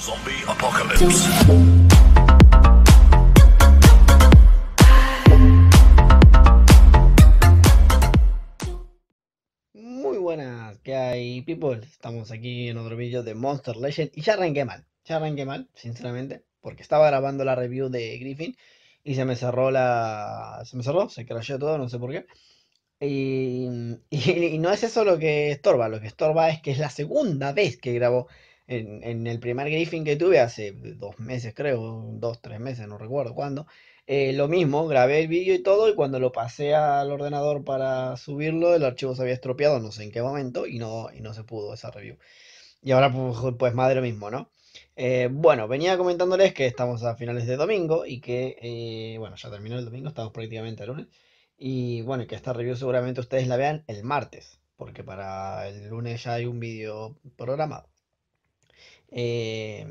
Zombie Apocalypse. Muy buenas, ¿qué hay, people? Estamos aquí en otro vídeo de Monster Legend. Y ya arranqué mal, ya arranqué mal, sinceramente, porque estaba grabando la review de Griffin y se me cerró la. Se me cerró, se crashó todo, no sé por qué. Y, no es eso lo que estorba, lo que estorba es que es la segunda vez que grabo en, el primer Griffin que tuve hace dos meses, creo, dos, tres meses, no recuerdo cuándo. Eh, lo mismo, grabé el vídeo y todo, y cuando lo pasé al ordenador para subirlo, el archivo se había estropeado, no sé en qué momento, y no, y no se pudo esa review. Y ahora, pues, pues madre lo mismo, ¿no? Eh, bueno, venía comentándoles que estamos a finales de domingo y que, eh, bueno, ya terminó el domingo, estamos prácticamente a lunes. Y bueno, que esta review seguramente ustedes la vean el martes, porque para el lunes ya hay un vídeo programado. Eh,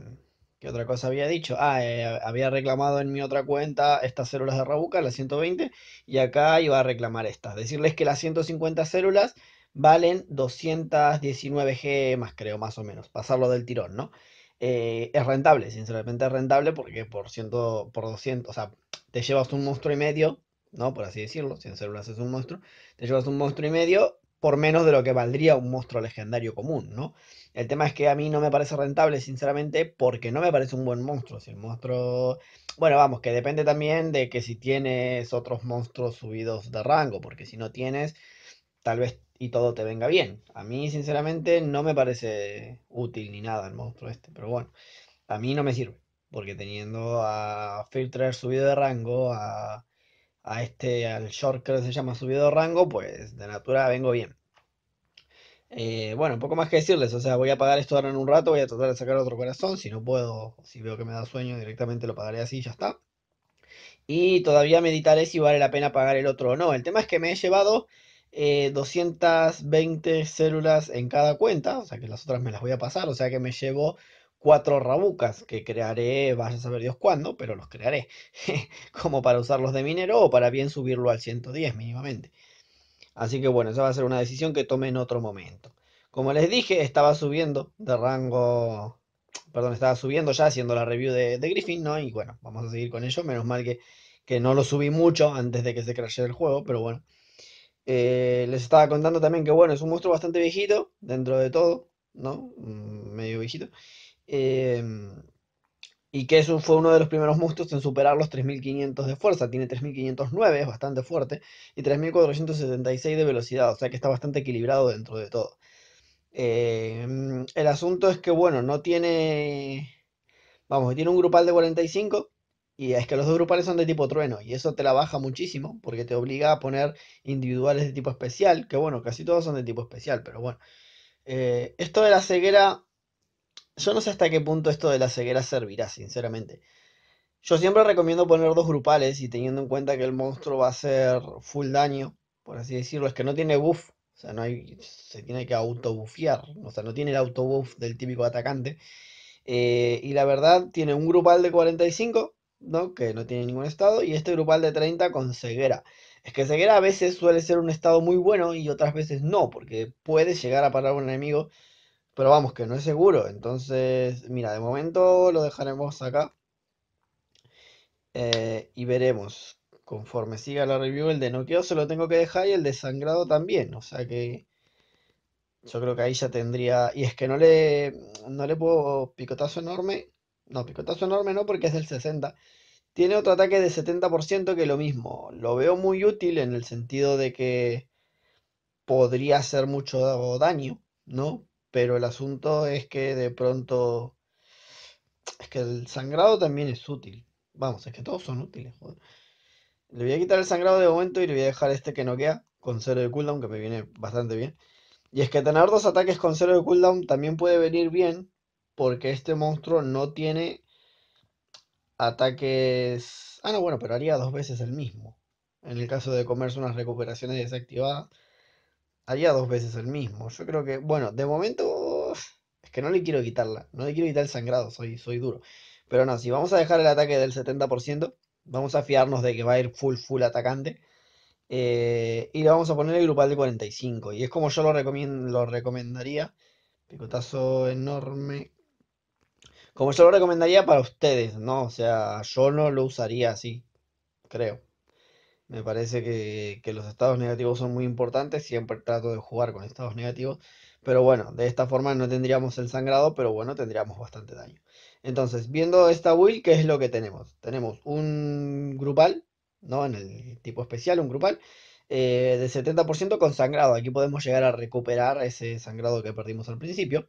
¿Qué otra cosa había dicho? Ah, eh, había reclamado en mi otra cuenta estas células de Rabuca, las 120, y acá iba a reclamar estas. Decirles que las 150 células valen 219G más, creo, más o menos. Pasarlo del tirón, ¿no? Eh, es rentable, sinceramente es rentable porque por, ciento, por 200, o sea, te llevas un monstruo y medio, ¿no? Por así decirlo, 100 células es un monstruo. Te llevas un monstruo y medio por menos de lo que valdría un monstruo legendario común, ¿no? El tema es que a mí no me parece rentable, sinceramente, porque no me parece un buen monstruo. Si el monstruo. Bueno, vamos, que depende también de que si tienes otros monstruos subidos de rango, porque si no tienes, tal vez y todo te venga bien. A mí, sinceramente, no me parece útil ni nada el monstruo este, pero bueno, a mí no me sirve, porque teniendo a Filtrer subido de rango, a a este, al short que se llama subido rango, pues de natura vengo bien. Eh, bueno, poco más que decirles, o sea, voy a pagar esto ahora en un rato, voy a tratar de sacar otro corazón, si no puedo, si veo que me da sueño directamente lo pagaré así y ya está. Y todavía meditaré si vale la pena pagar el otro o no. El tema es que me he llevado 220 eh, células en cada cuenta, o sea que las otras me las voy a pasar, o sea que me llevo cuatro rabucas que crearé, vaya a saber Dios cuándo, pero los crearé, como para usarlos de minero o para bien subirlo al 110 mínimamente. Así que bueno, esa va a ser una decisión que tome en otro momento. Como les dije, estaba subiendo de rango, perdón, estaba subiendo ya haciendo la review de, de Griffin, ¿no? Y bueno, vamos a seguir con ello, menos mal que, que no lo subí mucho antes de que se crease el juego, pero bueno. Eh, les estaba contando también que bueno, es un monstruo bastante viejito, dentro de todo, ¿no? Mm, medio viejito. Em, y que eso fue uno de los primeros monstruos en superar los 3.500 de fuerza. Tiene 3.509, es bastante fuerte, y 3.476 de velocidad, o sea que está bastante equilibrado dentro de todo. Em, el asunto es que, bueno, no tiene... Vamos, tiene un grupal de 45 y es que los dos grupales son de tipo trueno y eso te la baja muchísimo porque te obliga a poner individuales de tipo especial, que bueno, casi todos son de tipo especial, pero bueno. Eh, esto de la ceguera yo no sé hasta qué punto esto de la ceguera servirá, sinceramente. Yo siempre recomiendo poner dos grupales y teniendo en cuenta que el monstruo va a hacer full daño, por así decirlo, es que no tiene buff, o sea, no hay, se tiene que autobufear, o sea, no tiene el autobuff del típico atacante. Eh, y la verdad, tiene un grupal de 45, ¿no? que no tiene ningún estado, y este grupal de 30 con ceguera. Es que ceguera a veces suele ser un estado muy bueno y otras veces no, porque puede llegar a parar un enemigo pero vamos, que no es seguro. Entonces, mira, de momento lo dejaremos acá. Eh, y veremos. Conforme siga la review, el de noqueo se lo tengo que dejar y el de sangrado también. O sea que yo creo que ahí ya tendría... Y es que no le, no le puedo picotazo enorme. No, picotazo enorme no porque es del 60. Tiene otro ataque de 70% que es lo mismo. Lo veo muy útil en el sentido de que podría hacer mucho daño, ¿no? pero el asunto es que de pronto es que el sangrado también es útil. Vamos, es que todos son útiles. Le voy a quitar el sangrado de momento y le voy a dejar este que no queda con cero de cooldown, que me viene bastante bien. Y es que tener dos ataques con cero de cooldown también puede venir bien, porque este monstruo no tiene ataques... Ah, no, bueno, pero haría dos veces el mismo. En el caso de comerse unas recuperaciones desactivadas, haría dos veces el mismo. Yo creo que, bueno, de momento es que no le quiero quitarla, no le quiero quitar el sangrado, soy, soy duro. Pero no, si vamos a dejar el ataque del 70%, vamos a fiarnos de que va a ir full, full atacante. Eh, y le vamos a poner el grupal de 45. Y es como yo lo, lo recomendaría. Picotazo enorme. Como yo lo recomendaría para ustedes, ¿no? O sea, yo no lo usaría así, creo. Me parece que, los estados negativos son muy importantes, siempre trato de jugar con estados negativos, pero bueno, de esta forma no tendríamos el sangrado, pero bueno, tendríamos bastante daño. Entonces, viendo esta build, ¿qué es lo que tenemos? Tenemos un grupal, ¿no? En el tipo especial, un grupal, eh, de 70% con sangrado. Aquí podemos llegar a recuperar ese sangrado que perdimos al principio.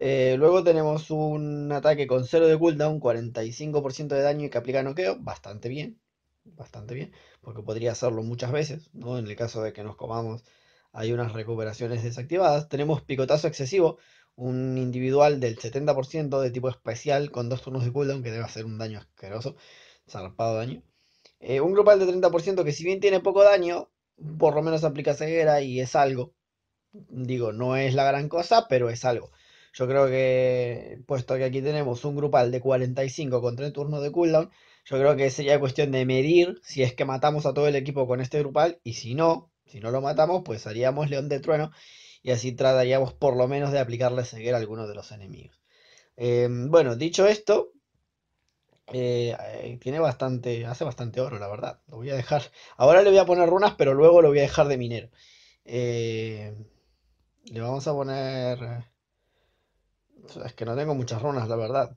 Eh, luego tenemos un ataque con 0 de cooldown, 45% de daño y que aplica noqueo, bastante bien, bastante bien, porque podría hacerlo muchas veces, ¿no? En el caso de que nos comamos, hay unas recuperaciones desactivadas. Tenemos picotazo excesivo, un individual del 70% de tipo especial con dos turnos de cooldown, que debe hacer un daño asqueroso, zarpado daño. Eh, un grupal de 30% que si bien tiene poco daño, por lo menos aplica ceguera y es algo. Digo, no es la gran cosa, pero es algo. Yo creo que, puesto que aquí tenemos un grupal de 45 con 3 turnos de cooldown, yo creo que sería cuestión de medir si es que matamos a todo el equipo con este grupal y si no, si no lo matamos, pues haríamos León de Trueno y así trataríamos por lo menos de aplicarle ceguera a alguno de los enemigos. Em, bueno, dicho esto, eh, eh, tiene bastante, hace bastante oro, la verdad. Lo voy a dejar. Ahora le voy a poner runas, pero luego lo voy a dejar de minero. Eh, le vamos a poner. Es que no tengo muchas runas, la verdad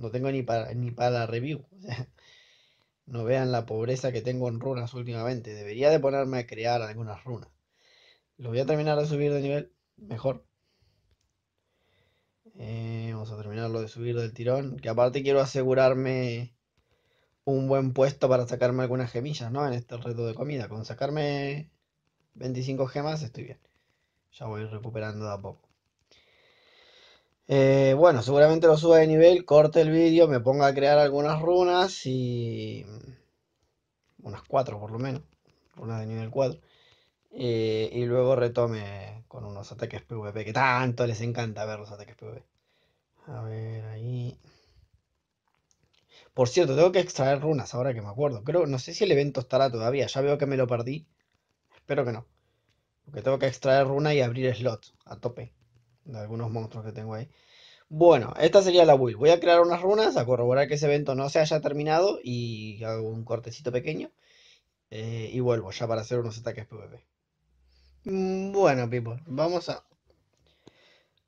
no tengo ni para, ni para la review. no vean la pobreza que tengo en runas últimamente. Debería de ponerme a crear algunas runas. Lo voy a terminar de subir de nivel mejor. Eh, vamos a terminarlo de subir del tirón. Que aparte quiero asegurarme un buen puesto para sacarme algunas gemillas, ¿no? En este reto de comida. Con sacarme 25 gemas estoy bien. Ya voy recuperando de a poco. Eh, bueno, seguramente lo suba de nivel, corte el vídeo, me ponga a crear algunas runas y... Mm, unas cuatro por lo menos, runas de nivel 4. Eh, y luego retome con unos ataques PvP, que tanto les encanta ver los ataques PvP. A ver, ahí... Por cierto, tengo que extraer runas ahora que me acuerdo. Creo, no sé si el evento estará todavía, ya veo que me lo perdí. Espero que no. Porque tengo que extraer runas y abrir slot a tope de algunos monstruos que tengo ahí. Bueno, esta sería la build. Voy a crear unas runas a corroborar que ese evento no se haya terminado y hago un cortecito pequeño. Eh, y vuelvo ya para hacer unos ataques PvP. Mm, bueno, people, vamos a...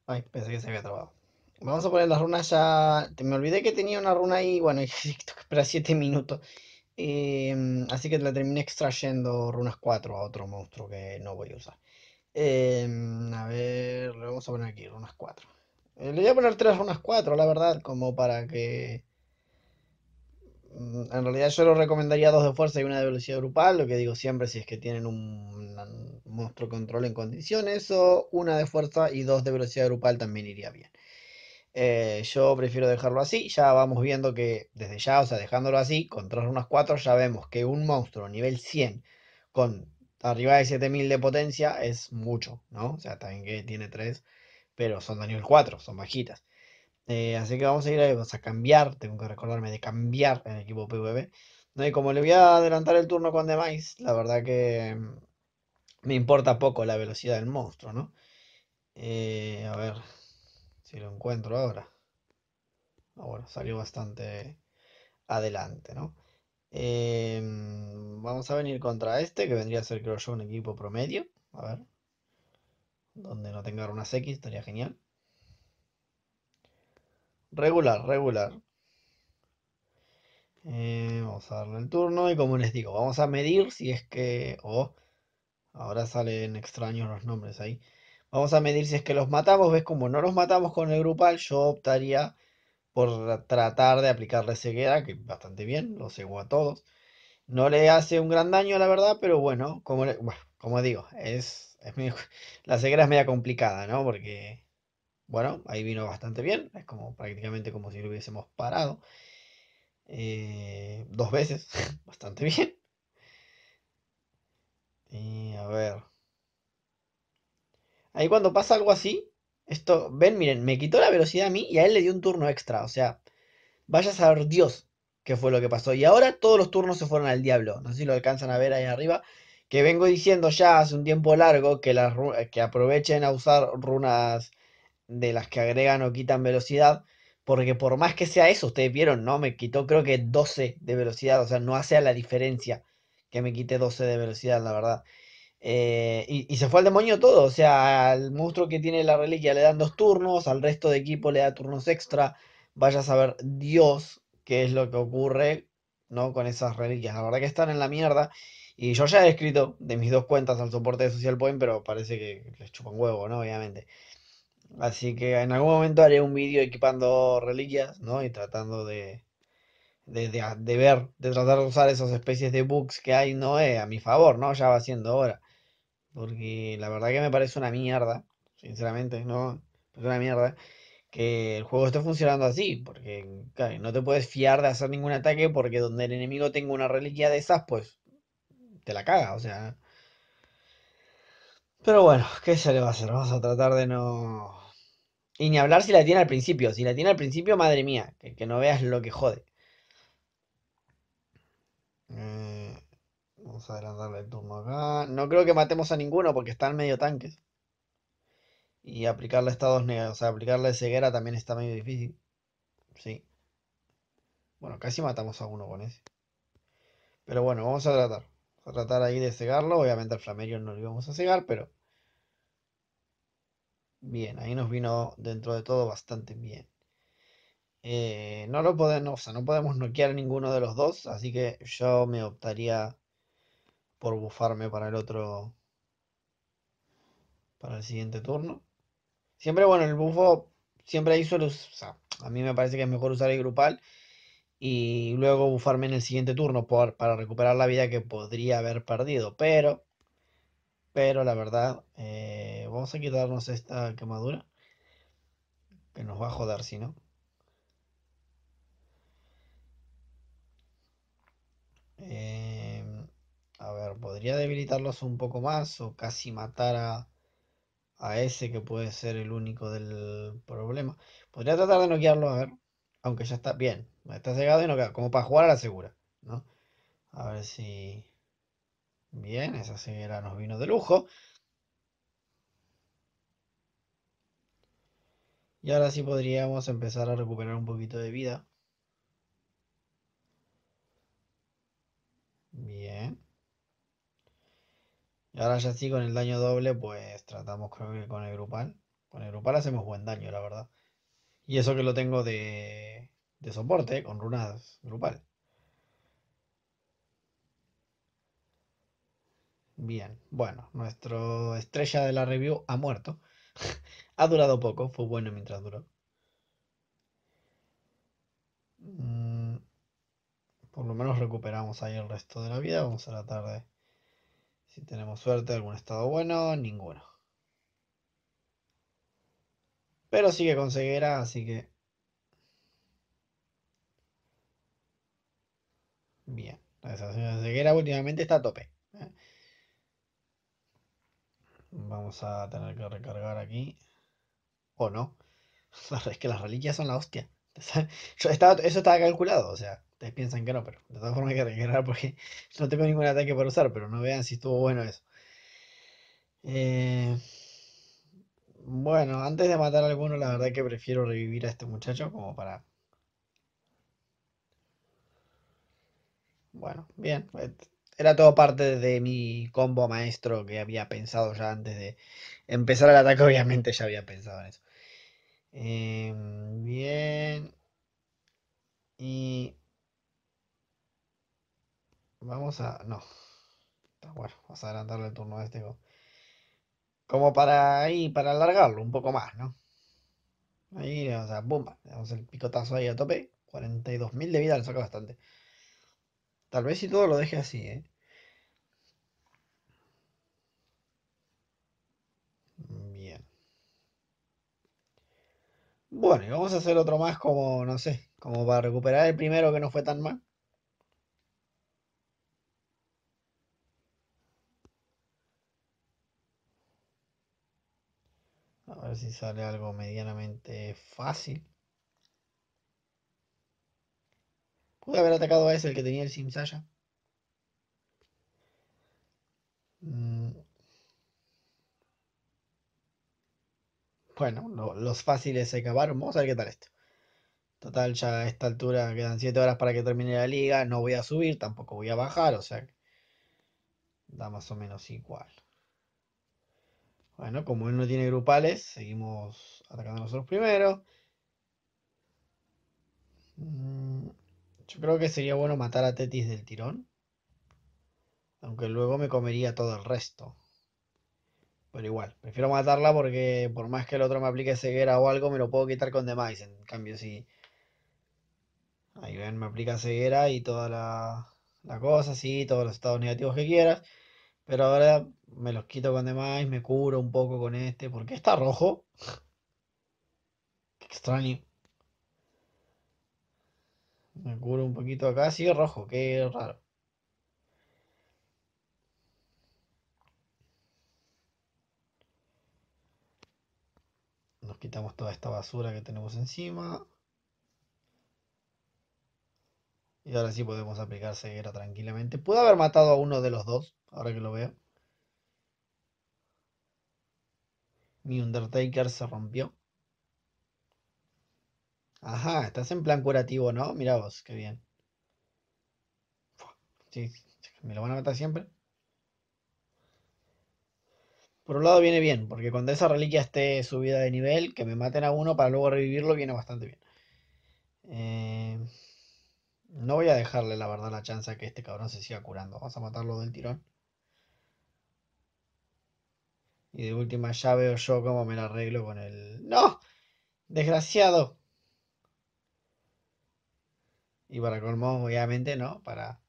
Ay, pensé que se había trabado. Vamos a poner las runas ya... Me olvidé que tenía una runa ahí, bueno, espera 7 minutos. Em, así que la terminé extrayendo runas 4 a otro monstruo que no voy a usar. Em, a ver, le vamos a poner aquí unas 4. Eh, le voy a poner 3 unas 4, la verdad, como para que... Mm, en realidad yo lo recomendaría dos de fuerza y una de velocidad grupal, lo que digo siempre si es que tienen un monstruo control en condiciones, o una de fuerza y dos de velocidad grupal también iría bien. Eh, yo prefiero dejarlo así, ya vamos viendo que desde ya, o sea, dejándolo así, con 3 unas 4 ya vemos que un monstruo nivel 100 con arriba de 7000 de potencia es mucho, ¿no? O sea, también que tiene 3, pero son de nivel 4, son bajitas. Eh, así que vamos a ir vamos a cambiar, tengo que recordarme de cambiar el equipo PvP. ¿no? Y como le voy a adelantar el turno con Demais, la verdad que mm, me importa poco la velocidad del monstruo, ¿no? Eh, a ver si lo encuentro ahora. Ah, bueno, salió bastante adelante, ¿no? Em, vamos a venir contra este, que vendría a ser, creo yo, un equipo promedio. A ver. Donde no tenga runas X, estaría genial. Regular, regular. Em, vamos a darle el turno y como les digo, vamos a medir si es que... o ahora salen extraños los nombres ahí. Vamos a medir si es que los matamos. ¿Ves? Como no los matamos con el grupal, yo optaría por tratar de aplicarle ceguera, que bastante bien, lo cegó a todos. No le hace un gran daño, la verdad, pero bueno, como, como digo, es, es la ceguera es media complicada, ¿no? Porque, bueno, ahí vino bastante bien, es como prácticamente como si lo hubiésemos parado eh, dos veces, bastante bien. Y a ver. Ahí cuando pasa algo así, esto, ven, miren, me quitó la velocidad a mí y a él le dio un turno extra. O sea, vaya a saber Dios qué fue lo que pasó. Y ahora todos los turnos se fueron al diablo. No sé si lo alcanzan a ver ahí arriba. Que vengo diciendo ya hace un tiempo largo que, las, eh, que aprovechen a usar runas de las que agregan o quitan velocidad. Porque por más que sea eso, ustedes vieron, ¿no? Me quitó creo que 12 de velocidad. O sea, no hace la diferencia que me quite 12 de velocidad, la verdad. Eh, y, se fue al demonio todo, o sea, al monstruo que tiene la reliquia le dan dos turnos, al resto de equipo le da turnos extra, vaya a saber Dios qué es lo que ocurre ¿no? con esas reliquias, la verdad que están en la mierda. Y yo ya he escrito de mis dos cuentas al soporte de Social Point, pero parece que les chupan huevo, ¿no? Obviamente. Así que en algún momento haré un vídeo equipando reliquias, ¿no? Y tratando de, de, ver, de tratar de usar esas especies de bugs que hay, ¿no? Eh, a mi favor, ¿no? Ya va siendo hora. Porque la verdad que me parece una mierda, sinceramente, ¿no? Es una mierda que el juego esté funcionando así, porque no te puedes fiar de hacer ningún ataque porque donde el enemigo tenga una reliquia de esas, pues te la caga, o sea. Pero bueno, ¿qué se le va a hacer? Vamos a tratar de no... Y ni hablar si la tiene al principio. Si la tiene al principio, madre mía, que no veas lo que jode. a adelantarle el turno acá. No creo que matemos a ninguno porque están medio tanques. Y aplicarle estados negros. o sea, aplicarle ceguera también está medio difícil. Sí. Bueno, casi matamos a uno con ese. Pero bueno, vamos a tratar. a tratar ahí de cegarlo. Obviamente al Flamerio no lo íbamos a cegar, pero... Bien, ahí nos vino dentro de todo bastante bien. Eh, no lo podemos, o sea, no podemos noquear a ninguno de los dos, así que yo me optaría por bufarme para el otro. Para el siguiente turno. Siempre, bueno, el bufo. Siempre hay suelo. O sea, a mí me parece que es mejor usar el grupal. Y luego bufarme en el siguiente turno para recuperar la vida que podría haber perdido. Pero. Pero la verdad. Eh, vamos a quitarnos esta quemadura. Que nos va a joder, si no. Eh. A ver, podría debilitarlos un poco más o casi matar a, ese que puede ser el único del problema. Podría tratar de noquearlo, a ver. Aunque ya está bien. Está cegado y no queda, Como para jugar a la segura, ¿no? A ver si... Bien, esa ceguera nos vino de lujo. Y ahora sí podríamos empezar a recuperar un poquito de vida. Bien. Y ahora ya sí, con el daño doble, pues tratamos creo que con el grupal. Con el grupal hacemos buen daño, la verdad. Y eso que lo tengo de, de soporte, con runas grupal. Bien, bueno, nuestro estrella de la review ha muerto. ha durado poco, fue bueno mientras duró. Mm, por lo menos recuperamos ahí el resto de la vida. Vamos a la tarde... Si tenemos suerte, algún estado bueno, ninguno. Pero sigue con ceguera, así que... Bien, la de ceguera últimamente está a tope. ¿eh? Vamos a tener que recargar aquí. ¿O no? es que las reliquias son la hostia. eso estaba calculado, o sea. Ustedes piensan que no, pero de todas formas hay que regresar porque no tengo ningún ataque para usar, pero no vean si estuvo bueno eso. Eh, bueno, antes de matar a alguno, la verdad que prefiero revivir a este muchacho como para... Bueno, bien. Era todo parte de mi combo maestro que había pensado ya antes de empezar el ataque. Obviamente ya había pensado en eso. Em, bien. Y Vamos a. No. Bueno, vamos a adelantarle el turno a este. Como para ahí, para alargarlo un poco más, ¿no? Ahí, o sea, bomba. Le damos el picotazo ahí a tope. 42.000 de vida le saca bastante. Tal vez si todo lo deje así, ¿eh? Bien. Bueno, y vamos a hacer otro más como, no sé, como para recuperar el primero que no fue tan mal. A ver si sale algo medianamente fácil. Pude haber atacado a ese, el que tenía el Simsaya. Mm. Bueno, los fáciles se acabaron. Vamos a ver qué tal esto. Total, ya a esta altura quedan 7 horas para que termine la liga. No voy a subir, tampoco voy a bajar, o sea, da más o menos igual. Bueno, como él no tiene grupales, seguimos atacando nosotros primero. Mm, yo creo que sería bueno matar a Tetis del tirón. Aunque luego me comería todo el resto. Pero igual, prefiero matarla porque por más que el otro me aplique ceguera o algo, me lo puedo quitar con demais. En cambio, si... Ahí ven, me aplica ceguera y toda la, la cosa, sí, todos los estados negativos que quieras. Pero ahora me los quito con demás, me curo un poco con este. Porque está rojo? Qué extraño. Me curo un poquito acá, sigue rojo, qué raro. Nos quitamos toda esta basura que tenemos encima. Y ahora sí podemos aplicar ceguera tranquilamente. pudo haber matado a uno de los dos, ahora que lo veo. Mi Undertaker se rompió. Ajá, estás en plan curativo, ¿no? Mira vos, qué bien. Sí, me lo van a matar siempre. Por un lado viene bien, porque cuando esa reliquia esté subida de nivel, que me maten a uno para luego revivirlo, viene bastante bien. Eh, no voy a dejarle, la verdad, la chance que este cabrón se siga curando. Vamos a matarlo del tirón. Y de última ya veo yo cómo me la arreglo con el... ¡No! ¡Desgraciado! Y para Colmón, obviamente, ¿no? Para,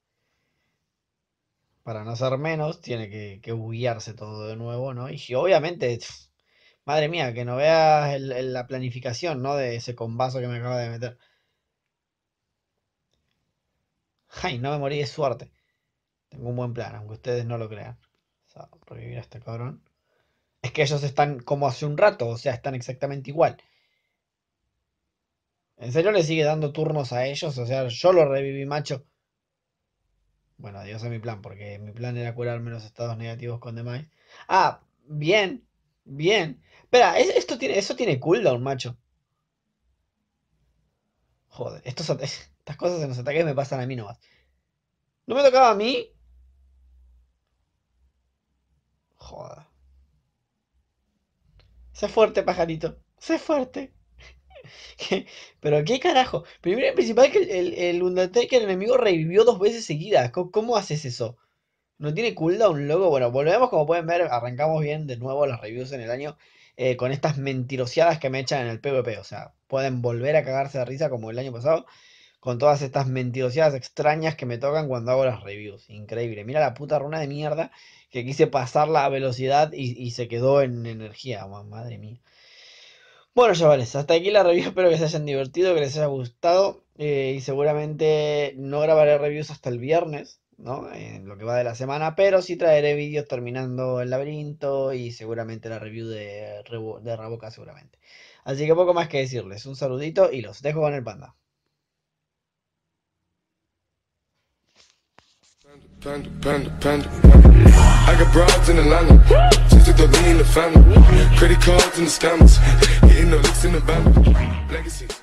para no ser menos, tiene que, que todo de nuevo, ¿no? Y obviamente, madre mía, que no veas la planificación, ¿no? De ese combazo que me acaba de meter. Ay, no me morí de suerte. Tengo un buen plan, aunque ustedes no lo crean. O revivir a este cabrón es que ellos están como hace un rato, o sea, están exactamente igual. ¿En serio le sigue dando turnos a ellos? O sea, yo lo reviví, macho. Bueno, adiós a mi plan, porque mi plan era curarme los estados negativos con demás. Ah, bien, bien. Espera, esto tiene, eso tiene cooldown, macho. Joder, estas cosas en los ataques me pasan a mí nomás. ¿No me tocaba a mí? Sé fuerte, pajarito. Sé fuerte. Pero qué carajo. Primero y principal que el, el, el Undertaker enemigo revivió dos veces seguidas. ¿Cómo, haces eso? No tiene cooldown, loco. Bueno, volvemos, como pueden ver, arrancamos bien de nuevo las reviews en el año eh, con estas mentiroseadas que me echan en el PvP. O sea, pueden volver a cagarse de risa como el año pasado con todas estas mentirosidades extrañas que me tocan cuando hago las reviews. Increíble. Mira la puta runa de mierda que quise pasarla a velocidad y, se quedó en energía. Madre mía. Bueno, chavales, hasta aquí la review. Espero que se hayan divertido, que les haya gustado. Eh, y seguramente no grabaré reviews hasta el viernes, ¿no? En lo que va de la semana. Pero sí traeré vídeos terminando el laberinto y seguramente la review de, de Raboca, seguramente. Así que poco más que decirles. Un saludito y los dejo con el panda. Panda, panda, panda. I got broads in Atlanta. Just to the lean, the family. Credit cards and the scammers. Hitting the licks in the van. Legacies.